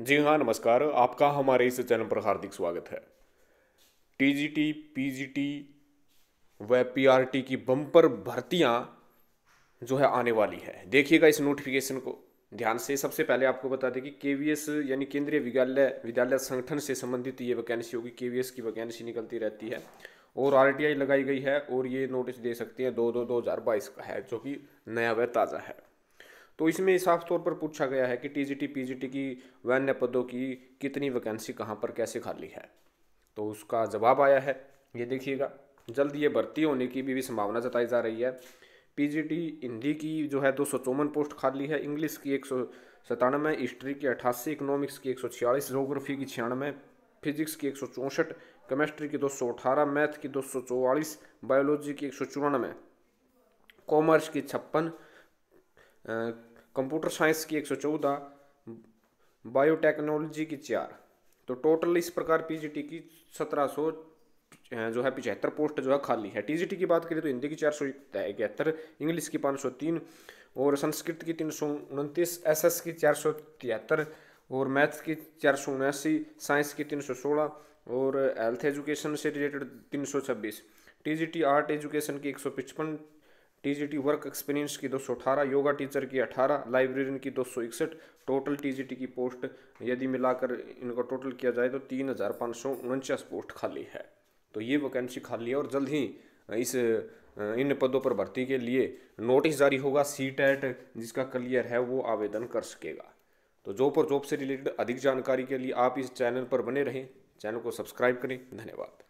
जी हाँ नमस्कार आपका हमारे इस चैनल पर हार्दिक स्वागत है टीजीटी पीजीटी व पीआरटी की बम्पर भर्तियां जो है आने वाली है देखिएगा इस नोटिफिकेशन को ध्यान से सबसे पहले आपको बता दें कि केवीएस यानी केंद्रीय विद्यालय विद्यालय संगठन से संबंधित ये वैकेंसी होगी केवीएस की वैकेंसी निकलती रहती है और आरटीआई लगाई गई है और ये नोटिस दे सकती है दो दो दो हज़ार बाईस का है जो कि नया व ताज़ा है तो इसमें साफ तौर पर पूछा गया है कि टीजीटी पीजीटी की वैन्य पदों की कितनी वैकेंसी कहाँ पर कैसे खाली है तो उसका जवाब आया है ये देखिएगा जल्द ये भर्ती होने की भी, भी संभावना जताई जा रही है पीजीटी हिंदी की जो है दो सौ चौवन पोस्ट खाली है इंग्लिश की एक सौ सतानवे हिस्ट्री की अठासी इकोनॉमिक्स की एक सौ छियालीस जोग्राफी की छियानवे फिजिक्स की एक सौ चौंसठ केमिस्ट्री की दो सौ अठारह मैथ की दो सौ चौवालीस बायोलॉजी की एक सौ चौरानवे कॉमर्स की छप्पन कंप्यूटर साइंस की एक सौ चौदह बायोटेक्नोलॉजी की चार तो टोटल इस प्रकार पीजीटी की सत्रह सौ जो है पिछहत्तर पोस्ट जो है खाली है टीजीटी की बात करें तो हिंदी की चार सौ इकहत्तर इंग्लिश की पाँच सौ तीन और संस्कृत की तीन सौ उनतीस एस एस की चार सौ तिहत्तर और मैथ्स की चार सौ उन्यासी साइंस की तीन सौ सोलह और हेल्थ एजुकेशन से रिलेटेड तीन सौ छब्बीस T G T art education की एक सौ पचपन टीजीटी वर्क एक्सपीरियंस की 218 योगा टीचर की 18 लाइब्रेरियन की 261 टोटल टीजीटी की पोस्ट यदि मिलाकर इनको टोटल किया जाए तो तीन हज़ार पाँच सौ उनचास पोस्ट खाली है तो ये वैकेंसी खाली है और जल्द ही इस इन पदों पर भर्ती के लिए नोटिस जारी होगा सी टैट जिसका क्लियर है वो आवेदन कर सकेगा तो जॉब और जॉब से रिलेटेड अधिक जानकारी के लिए आप इस चैनल पर बने रहें चैनल को सब्सक्राइब करें धन्यवाद